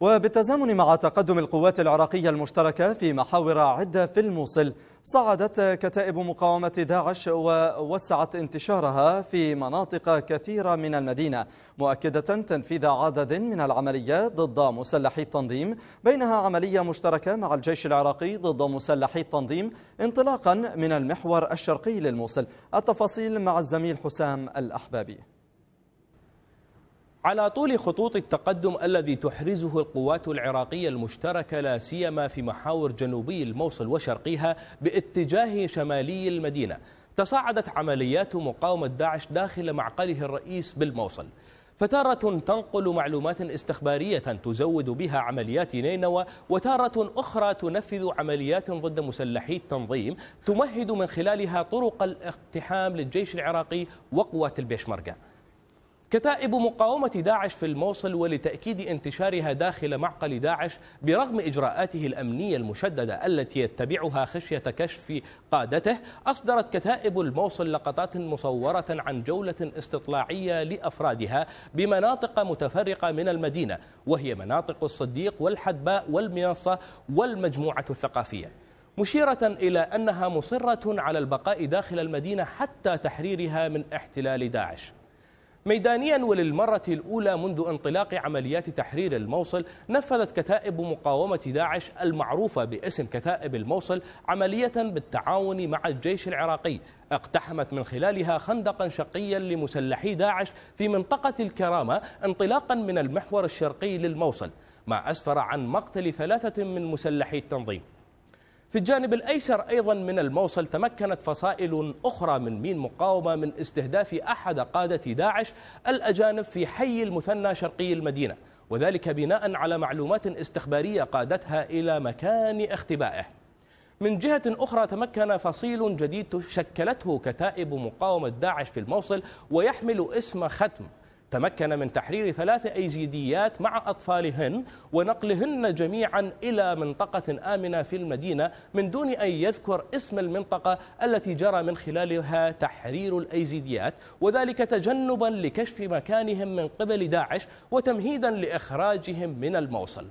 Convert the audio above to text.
وبالتزامن مع تقدم القوات العراقية المشتركة في محاور عدة في الموصل صعدت كتائب مقاومة داعش ووسعت انتشارها في مناطق كثيرة من المدينة مؤكدة تنفيذ عدد من العمليات ضد مسلحي التنظيم بينها عملية مشتركة مع الجيش العراقي ضد مسلحي التنظيم انطلاقا من المحور الشرقي للموصل التفاصيل مع الزميل حسام الأحبابي على طول خطوط التقدم الذي تحرزه القوات العراقية المشتركة لا سيما في محاور جنوبي الموصل وشرقيها باتجاه شمالي المدينة تصاعدت عمليات مقاومة داعش داخل معقله الرئيس بالموصل فتارة تنقل معلومات استخبارية تزود بها عمليات نينوى وتارة أخرى تنفذ عمليات ضد مسلحي التنظيم تمهد من خلالها طرق الاقتحام للجيش العراقي وقوات البيشمركة كتائب مقاومة داعش في الموصل ولتأكيد انتشارها داخل معقل داعش برغم إجراءاته الأمنية المشددة التي يتبعها خشية كشف قادته أصدرت كتائب الموصل لقطات مصورة عن جولة استطلاعية لأفرادها بمناطق متفرقة من المدينة وهي مناطق الصديق والحدباء والمنصة والمجموعة الثقافية مشيرة إلى أنها مصرة على البقاء داخل المدينة حتى تحريرها من احتلال داعش ميدانيا وللمرة الأولى منذ انطلاق عمليات تحرير الموصل نفذت كتائب مقاومة داعش المعروفة باسم كتائب الموصل عملية بالتعاون مع الجيش العراقي اقتحمت من خلالها خندقا شقيا لمسلحي داعش في منطقة الكرامة انطلاقا من المحور الشرقي للموصل ما أسفر عن مقتل ثلاثة من مسلحي التنظيم في الجانب الأيسر أيضا من الموصل تمكنت فصائل أخرى من مين مقاومة من استهداف أحد قادة داعش الأجانب في حي المثنى شرقي المدينة وذلك بناء على معلومات استخبارية قادتها إلى مكان اختبائه من جهة أخرى تمكن فصيل جديد شكلته كتائب مقاومة داعش في الموصل ويحمل اسم ختم تمكن من تحرير ثلاث أيزيديات مع أطفالهن ونقلهن جميعا إلى منطقة آمنة في المدينة من دون أن يذكر اسم المنطقة التي جرى من خلالها تحرير الأيزيديات وذلك تجنبا لكشف مكانهم من قبل داعش وتمهيدا لإخراجهم من الموصل